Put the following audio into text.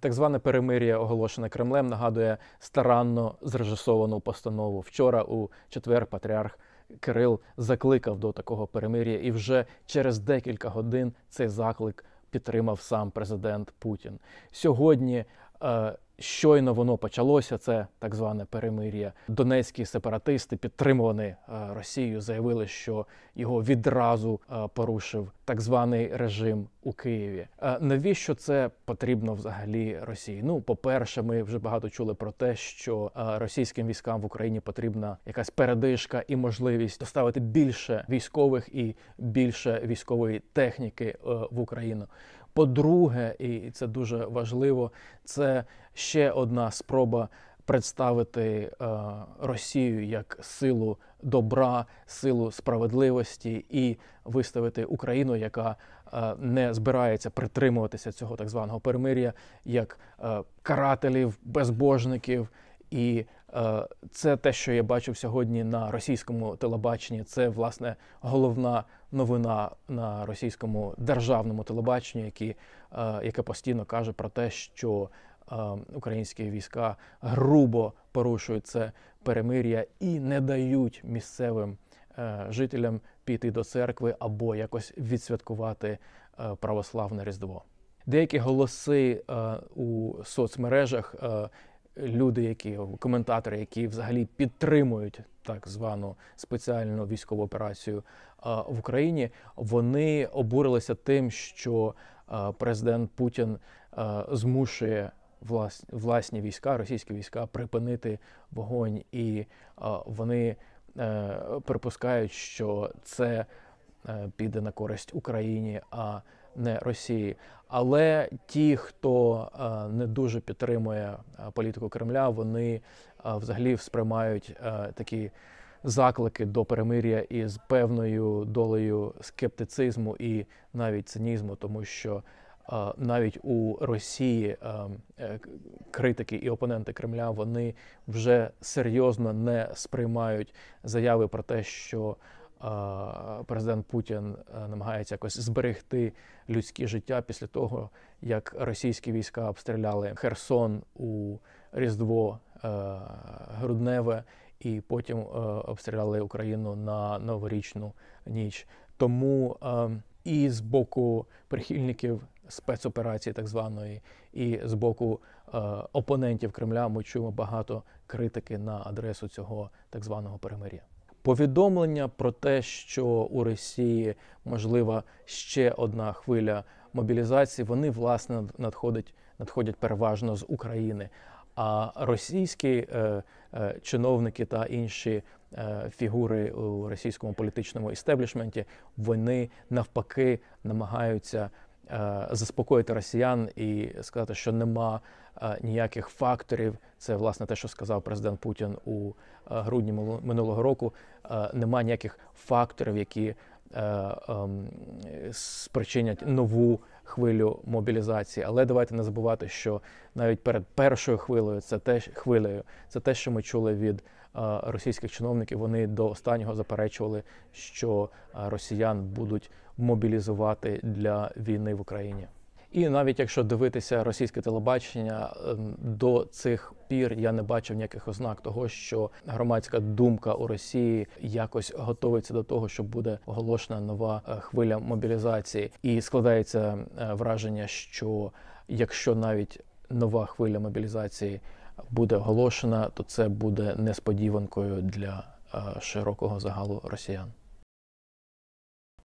Так зване перемир'я, оголошене Кремлем, нагадує старанно зрежисовану постанову. Вчора у четвер патріарх Кирил закликав до такого перемир'я, і вже через декілька годин цей заклик підтримав сам президент Путін. Сьогодні е, Щойно воно почалося, це так зване перемир'я. Донецькі сепаратисти, підтримувані е, Росією, заявили, що його відразу е, порушив так званий режим у Києві. Е, навіщо це потрібно взагалі Росії? Ну, по-перше, ми вже багато чули про те, що російським військам в Україні потрібна якась передишка і можливість доставити більше військових і більше військової техніки в Україну. По-друге, і це дуже важливо, це ще одна спроба представити е, Росію як силу добра, силу справедливості і виставити Україну, яка е, не збирається притримуватися цього так званого перемир'я, як е, карателів, безбожників і е, це те, що я бачив сьогодні на російському телебаченні, це власне головна новина на російському державному телебаченні, які, е, яке постійно каже про те, що е, українські війська грубо порушують це перемир'я і не дають місцевим е, жителям піти до церкви або якось відсвяткувати е, православне різдво. Деякі голоси е, у соцмережах. Е, люди, які коментатори, які взагалі підтримують так звану спеціальну військову операцію в Україні, вони обурилися тим, що президент Путін змушує власні війська, російські війська припинити вогонь, і вони е, припускають, що це е, піде на користь Україні. а не Росії. Але ті, хто е, не дуже підтримує е, політику Кремля, вони е, взагалі сприймають такі заклики до перемир'я із певною долею скептицизму і навіть цинізму, тому що навіть у Росії критики і опоненти Кремля вони вже серйозно не сприймають заяви про те, що президент Путін е, намагається якось зберегти людське життя після того, як російські війська обстріляли Херсон у Різдво е, Грудневе, і потім е, обстріляли Україну на новорічну ніч. Тому і з боку прихильників спецоперації, так званої, і з боку опонентів Кремля ми чуємо багато критики на адресу цього так званого перемир'я повідомлення про те, що у Росії можлива ще одна хвиля мобілізації. Вони власне надходять надходять переважно з України. А російські е, е, чиновники та інші е, фігури у російському політичному істеблішменті вони навпаки намагаються Е, заспокоїти росіян і сказати, що нема е, ніяких факторів. Це власне те, що сказав президент Путін у е, грудні минулого року. Нема ніяких факторів, які ем, спричинять нову хвилю мобілізації. Але давайте не забувати, що навіть перед першою хвилею це те хвилею, це те, що ми чули від російських чиновників. Вони до останнього заперечували, що росіян будуть мобілізувати для війни в Україні. І навіть якщо дивитися російське телебачення ем, до цих пір, я не бачив ніяких ознак того, що громадська думка у Росії якось готується до того, що буде оголошена нова е, хвиля мобілізації, і складається е, враження, що якщо навіть нова хвиля мобілізації буде оголошена, то це буде несподіванкою для е, широкого загалу росіян.